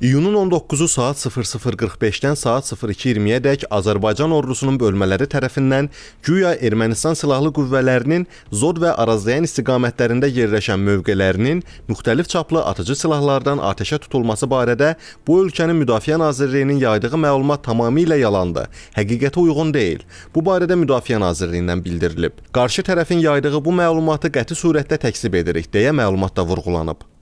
İyunun 19-u saat 00:45-dən saat 02:20-yədək Azərbaycan ordusunun bölmələri tərəfindən güya Ermənistan silahlı qüvvələrinin Zod və Arazdayan istiqamətlərində yerləşən mövqelərinin müxtəlif çaplı atıcı silahlardan atəşə tutulması barədə bu ölkənin Müdafiə Nazirliyinin yaydığı məlumat tamamilə yalandır. Həqiqətə uyğun deyil. Bu barədə Müdafiə Nazirliyindən bildirilib. Qarşı tərəfin yaydığı bu məlumatı qəti surətdə təkzib edirik deyə məlumatda vurğulanıb.